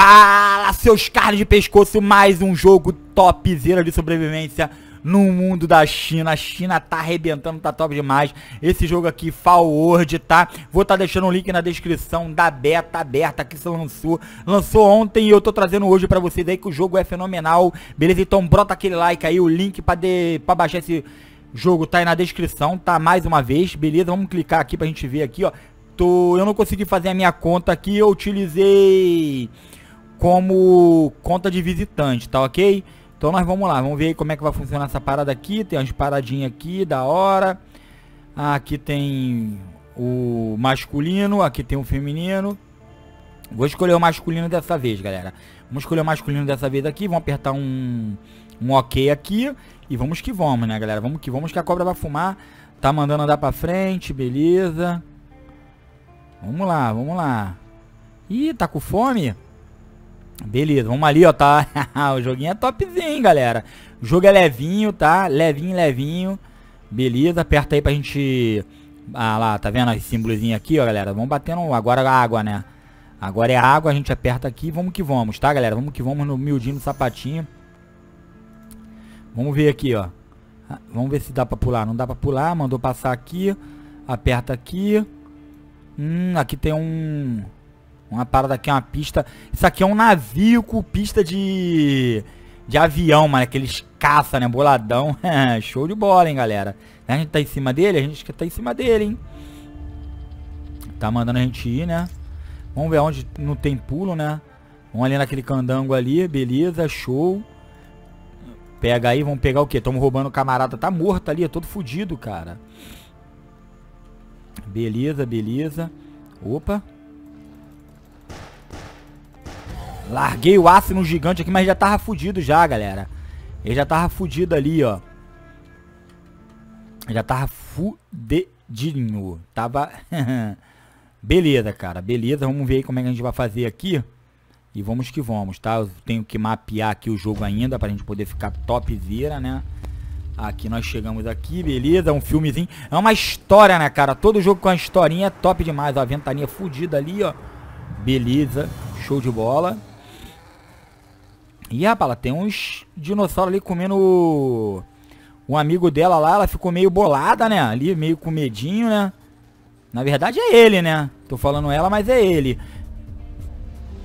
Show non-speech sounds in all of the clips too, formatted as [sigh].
Fala, seus carnes de pescoço, mais um jogo topzera de sobrevivência no mundo da China. A China tá arrebentando, tá top demais. Esse jogo aqui, Fall World, tá? Vou tá deixando o link na descrição da beta aberta que se lançou. Lançou ontem e eu tô trazendo hoje pra vocês aí que o jogo é fenomenal. Beleza? Então brota aquele like aí, o link pra, de... pra baixar esse jogo tá aí na descrição, tá? Mais uma vez, beleza? Vamos clicar aqui pra gente ver aqui, ó. Tô... Eu não consegui fazer a minha conta aqui, eu utilizei como conta de visitante, tá ok? Então nós vamos lá, vamos ver como é que vai funcionar essa parada aqui. Tem umas paradinhas aqui, da hora. Aqui tem o masculino, aqui tem o feminino. Vou escolher o masculino dessa vez, galera. Vamos escolher o masculino dessa vez aqui. Vamos apertar um, um ok aqui. E vamos que vamos, né, galera? Vamos que vamos, que a cobra vai fumar. Tá mandando andar pra frente, beleza. Vamos lá, vamos lá. Ih, tá com fome? Beleza, vamos ali, ó, tá? [laughs] o joguinho é topzinho, galera. O jogo é levinho, tá? Levinho, levinho. Beleza, aperta aí pra gente... Ah lá, tá vendo os símbolozinho aqui, ó, galera? Vamos batendo agora a água, né? Agora é água, a gente aperta aqui vamos que vamos, tá, galera? Vamos que vamos no miudinho do sapatinho. Vamos ver aqui, ó. Ah, vamos ver se dá pra pular. Não dá pra pular, mandou passar aqui. Aperta aqui. Hum, aqui tem um... Uma parada aqui, uma pista. Isso aqui é um navio com pista de. De avião, mano. Aqueles caça, né? Boladão. [laughs] Show de bola, hein, galera. A gente tá em cima dele? A gente tá em cima dele, hein? Tá mandando a gente ir, né? Vamos ver onde não tem pulo, né? Vamos ali naquele candango ali. Beleza, show. Pega aí, vamos pegar o quê? Tamo roubando o camarada. Tá morto ali, é todo fodido, cara. Beleza, beleza. Opa. Larguei o aço no gigante aqui, mas já tava fudido já, galera. Ele já tava fudido ali, ó. já tava fudidinho. Tava... [laughs] beleza, cara. Beleza, vamos ver aí como é que a gente vai fazer aqui. E vamos que vamos, tá? Eu tenho que mapear aqui o jogo ainda pra gente poder ficar topzera, né? Aqui nós chegamos aqui, beleza, um filmezinho. É uma história, né, cara? Todo jogo com a historinha é top demais. Ó, a ventania fudida ali, ó. Beleza, show de bola. E rapaz, ela tem uns dinossauros ali comendo um amigo dela lá, ela ficou meio bolada, né? Ali, meio com medinho, né? Na verdade é ele, né? Tô falando ela, mas é ele.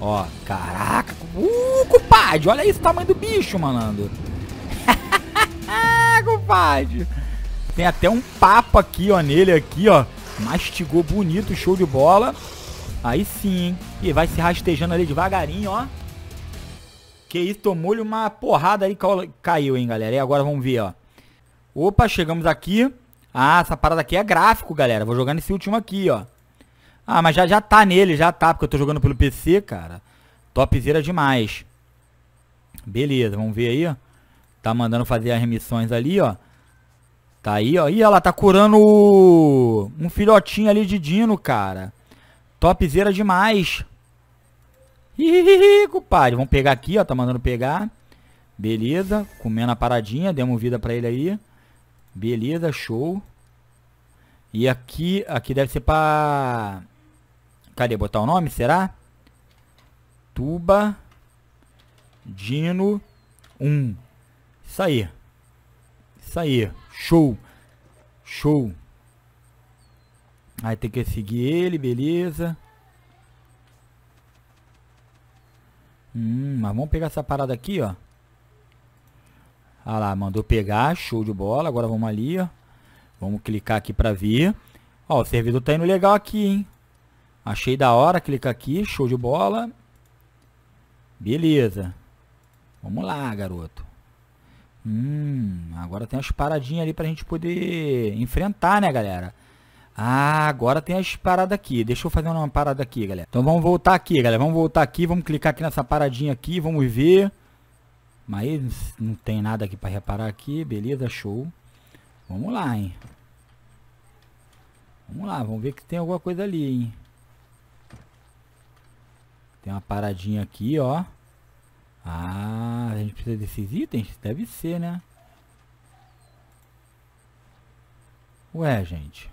Ó, caraca. Uh, compadre, olha isso, o tamanho do bicho, malandro. [laughs] Cupade! Tem até um papo aqui, ó, nele aqui, ó. Mastigou bonito, show de bola. Aí sim, hein? E vai se rastejando ali devagarinho, ó. Que isso, tomou-lhe uma porrada aí, caiu, hein, galera. E agora vamos ver, ó. Opa, chegamos aqui. Ah, essa parada aqui é gráfico, galera. Vou jogar nesse último aqui, ó. Ah, mas já, já tá nele, já tá, porque eu tô jogando pelo PC, cara. Topzera demais. Beleza, vamos ver aí, ó. Tá mandando fazer as remissões ali, ó. Tá aí, ó. Ih, ela tá curando um filhotinho ali de dino, cara. Topzera demais. Ih, compadre. Vamos pegar aqui, ó. Tá mandando pegar. Beleza. Comendo a paradinha. Demos vida pra ele aí. Beleza, show. E aqui, aqui deve ser pra... Cadê? Botar o nome, será? Tuba Dino 1. Isso aí. Isso aí. Show. Show. Aí tem que seguir ele, beleza. Hum, mas vamos pegar essa parada aqui, ó. Ah lá, mandou pegar, show de bola. Agora vamos ali, ó. Vamos clicar aqui para ver. Ó, o servidor tá indo legal aqui, hein. Achei da hora, clica aqui, show de bola. Beleza. Vamos lá, garoto. Hum, agora tem umas paradinhas ali pra gente poder enfrentar, né, galera? Ah, agora tem as paradas aqui. Deixa eu fazer uma parada aqui, galera. Então vamos voltar aqui, galera. Vamos voltar aqui, vamos clicar aqui nessa paradinha aqui, vamos ver. Mas não tem nada aqui para reparar aqui, beleza, show. Vamos lá, hein. Vamos lá, vamos ver que tem alguma coisa ali, hein. Tem uma paradinha aqui, ó. Ah, a gente precisa desses itens? Deve ser, né? Ué, gente.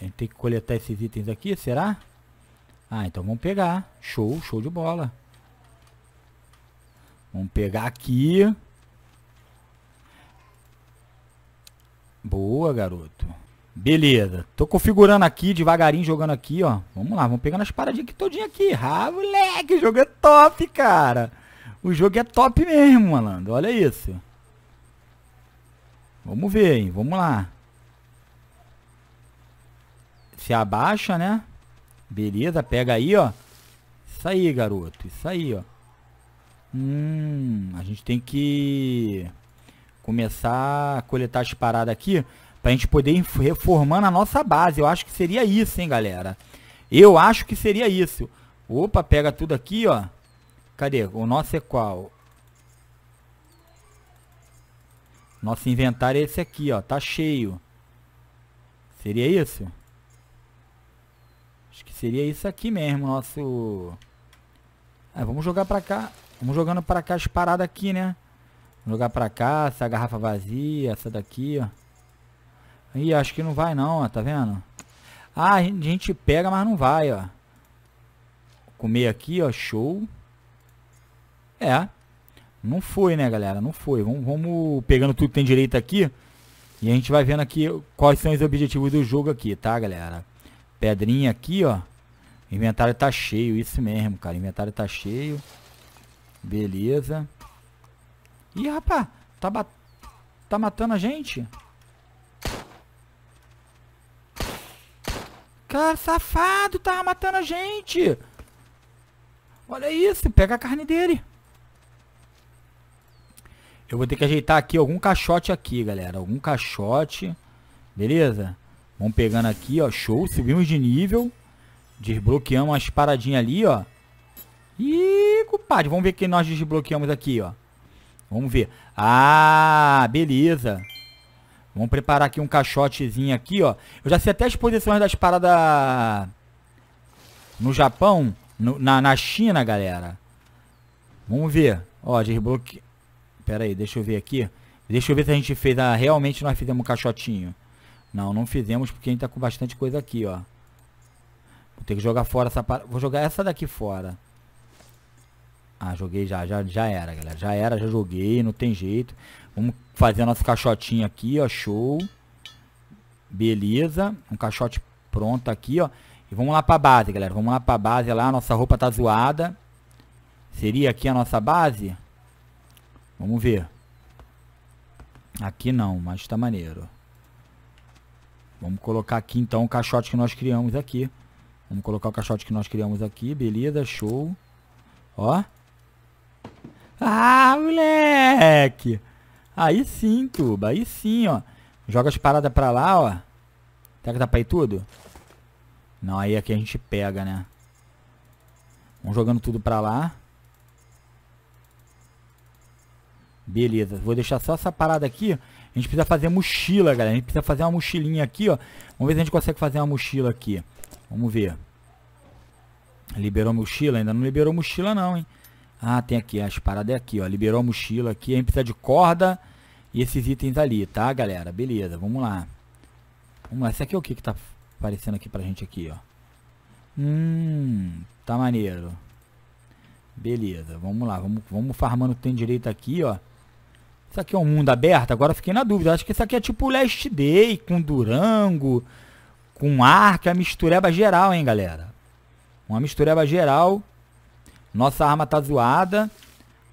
A gente tem que coletar esses itens aqui, será? Ah, então vamos pegar. Show, show de bola. Vamos pegar aqui. Boa, garoto. Beleza. Tô configurando aqui, devagarinho, jogando aqui, ó. Vamos lá, vamos pegando as paradinhas aqui todinha aqui. Ah, moleque, o jogo é top, cara. O jogo é top mesmo, malandro. Olha isso. Vamos ver, hein. Vamos lá. Se abaixa, né? Beleza, pega aí, ó. Isso aí, garoto. Isso aí, ó. Hum, a gente tem que começar a coletar as paradas aqui pra gente poder ir reformando a nossa base. Eu acho que seria isso, hein, galera. Eu acho que seria isso. Opa, pega tudo aqui, ó. Cadê? O nosso é qual? Nosso inventário é esse aqui, ó. Tá cheio. Seria isso? Acho que seria isso aqui mesmo, nosso... Ah, vamos jogar pra cá. Vamos jogando pra cá as paradas aqui, né? Vamos jogar pra cá, essa garrafa vazia, essa daqui, ó. Ih, acho que não vai não, ó, tá vendo? Ah, a gente pega, mas não vai, ó. Comer aqui, ó, show. É. Não foi, né, galera? Não foi. Vamos, vamos pegando tudo que tem direito aqui. E a gente vai vendo aqui quais são os objetivos do jogo aqui, tá, galera? Pedrinha aqui, ó. Inventário tá cheio, isso mesmo, cara. Inventário tá cheio. Beleza. Ih, rapaz, tá, tá matando a gente? Cara, safado, tava matando a gente. Olha isso, pega a carne dele. Eu vou ter que ajeitar aqui algum caixote aqui, galera. Algum caixote. Beleza? Vamos pegando aqui, ó. Show. Subimos de nível. Desbloqueamos as paradinhas ali, ó. E, compadre, vamos ver quem nós desbloqueamos aqui, ó. Vamos ver. Ah, beleza. Vamos preparar aqui um caixotezinho aqui, ó. Eu já sei até as posições das paradas no Japão, no, na, na China, galera. Vamos ver. Ó, desbloque. Pera aí, deixa eu ver aqui. Deixa eu ver se a gente fez. a realmente nós fizemos um caixotinho. Não, não fizemos porque a gente tá com bastante coisa aqui, ó. Vou ter que jogar fora essa par... Vou jogar essa daqui fora. Ah, joguei já, já, já era, galera. Já era, já joguei, não tem jeito. Vamos fazer nosso caixotinho aqui, ó, show. Beleza, um caixote pronto aqui, ó. E vamos lá pra base, galera. Vamos lá pra base lá, nossa roupa tá zoada. Seria aqui a nossa base? Vamos ver. Aqui não, mas tá maneiro. Vamos colocar aqui então o caixote que nós criamos aqui. Vamos colocar o caixote que nós criamos aqui. Beleza, show. Ó. Ah, moleque! Aí sim, tuba. Aí sim, ó. Joga as paradas pra lá, ó. Será que dá pra ir tudo? Não, aí aqui a gente pega, né? Vamos jogando tudo pra lá. Beleza. Vou deixar só essa parada aqui a gente precisa fazer mochila, galera. A gente precisa fazer uma mochilinha aqui, ó. Vamos ver se a gente consegue fazer uma mochila aqui. Vamos ver. Liberou mochila? Ainda não liberou mochila não, hein? Ah, tem aqui, as paradas é aqui, ó. Liberou a mochila aqui. A gente precisa de corda e esses itens ali, tá, galera? Beleza, vamos lá. Vamos lá. Esse aqui é o que que tá aparecendo aqui pra gente aqui, ó. Hum, tá maneiro. Beleza, vamos lá. Vamos, vamos farmando o que tem direito aqui, ó. Isso aqui é um mundo aberto? Agora fiquei na dúvida. Acho que isso aqui é tipo Last Day, com Durango, com arca, mistureba geral, hein, galera? Uma mistureba geral. Nossa arma tá zoada.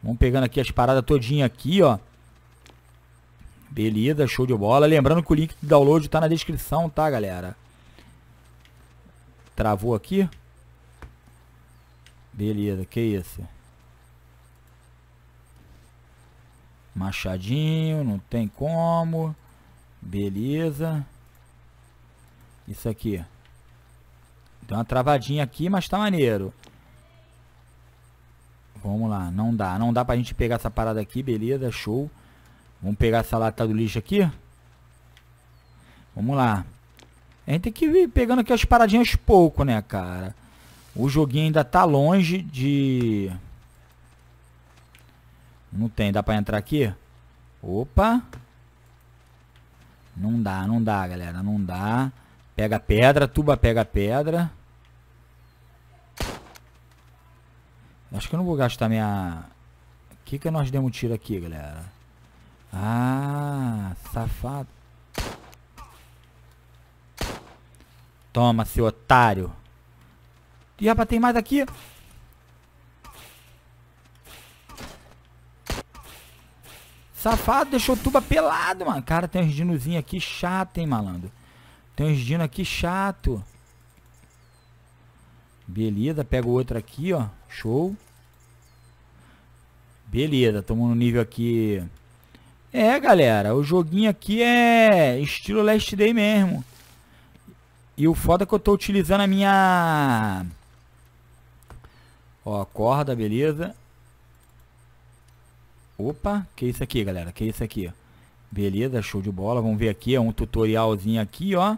Vamos pegando aqui as paradas todinha aqui, ó. Beleza, show de bola. Lembrando que o link do download tá na descrição, tá, galera? Travou aqui. Beleza, que isso? Machadinho, não tem como. Beleza. Isso aqui. Deu uma travadinha aqui, mas tá maneiro. Vamos lá, não dá. Não dá pra gente pegar essa parada aqui, beleza, show. Vamos pegar essa lata do lixo aqui. Vamos lá. A gente tem que ir pegando aqui as paradinhas pouco, né, cara? O joguinho ainda tá longe de... Não tem, dá pra entrar aqui? Opa. Não dá, não dá, galera, não dá. Pega pedra, tuba pega pedra. Acho que eu não vou gastar minha... O que que nós demos tiro aqui, galera? Ah, safado. Toma, seu otário. E rapaz, tem mais aqui. Safado, deixou tuba pelado, mano. Cara, tem uns dinuzinhos aqui chato, hein, malandro. Tem uns dino aqui chato. Beleza, pega o outro aqui, ó. Show. Beleza, tomando no nível aqui. É, galera, o joguinho aqui é estilo Last Day mesmo. E o foda é que eu tô utilizando a minha... Ó, corda, beleza. Opa, que isso aqui, galera? Que isso aqui? Beleza, show de bola. Vamos ver aqui, é um tutorialzinho aqui, ó. A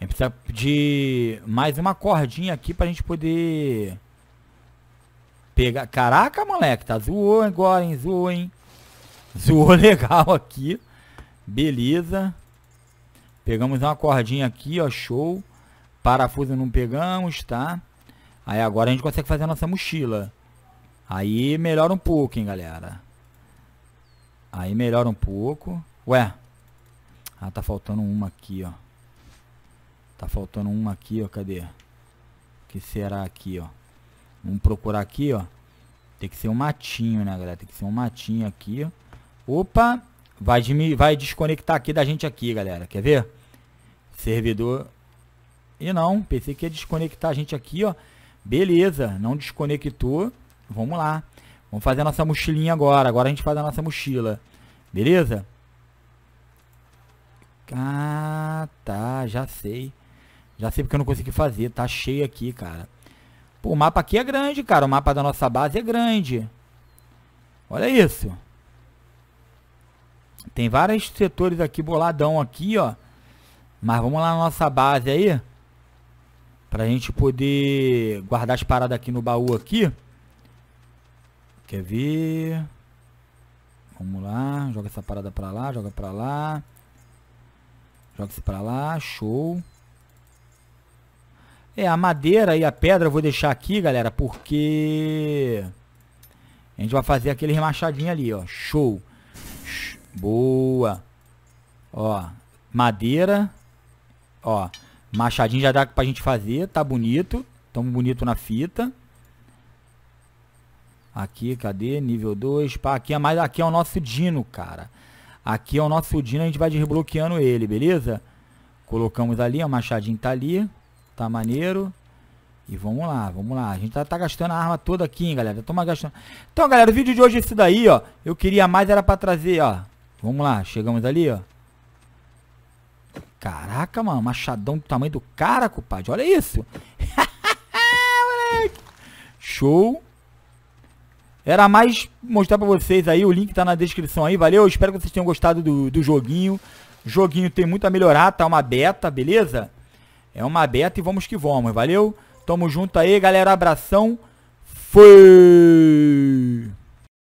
gente precisa de mais uma cordinha aqui pra gente poder pegar. Caraca, moleque, tá zoou agora, hein? Zoou, hein? [laughs] Zoou legal aqui. Beleza. Pegamos uma cordinha aqui, ó, show. Parafuso não pegamos, tá? Aí agora a gente consegue fazer a nossa mochila. Aí melhora um pouco, hein, galera. Aí melhora um pouco. Ué. Ah, tá faltando uma aqui, ó. Tá faltando uma aqui, ó. Cadê? que será aqui, ó? Vamos procurar aqui, ó. Tem que ser um matinho, né, galera? Tem que ser um matinho aqui, ó. Opa! Vai, de, vai desconectar aqui da gente aqui, galera. Quer ver? Servidor. E não, pensei que ia desconectar a gente aqui, ó. Beleza, não desconectou. Vamos lá. Vamos fazer a nossa mochilinha agora. Agora a gente faz a nossa mochila. Beleza? Ah, tá. Já sei. Já sei porque eu não consegui fazer. Tá cheio aqui, cara. Pô, o mapa aqui é grande, cara. O mapa da nossa base é grande. Olha isso. Tem vários setores aqui, boladão aqui, ó. Mas vamos lá na nossa base aí. Pra gente poder guardar as paradas aqui no baú aqui. Quer ver? Vamos lá. Joga essa parada pra lá. Joga pra lá. Joga isso pra lá. Show. É, a madeira e a pedra eu vou deixar aqui, galera, porque... A gente vai fazer aquele remachadinho ali, ó. Show. Boa. Ó, madeira. Ó, machadinho já dá pra gente fazer. Tá bonito. Tamo bonito na fita. Aqui, cadê? Nível 2. aqui é mais. Aqui é o nosso Dino, cara. Aqui é o nosso Dino, a gente vai desbloqueando ele, beleza? Colocamos ali, o machadinho tá ali. Tá maneiro. E vamos lá, vamos lá. A gente tá, tá gastando a arma toda aqui, hein, galera. Toma gastando. Então, galera, o vídeo de hoje é esse daí, ó. Eu queria mais, era pra trazer, ó. Vamos lá, chegamos ali, ó. Caraca, mano, machadão do tamanho do cara, compadre. Olha isso. [laughs] Show. Era mais mostrar pra vocês aí, o link tá na descrição aí, valeu? Espero que vocês tenham gostado do, do joguinho. O joguinho tem muito a melhorar, tá uma beta, beleza? É uma beta e vamos que vamos, valeu? Tamo junto aí, galera, abração. Fui!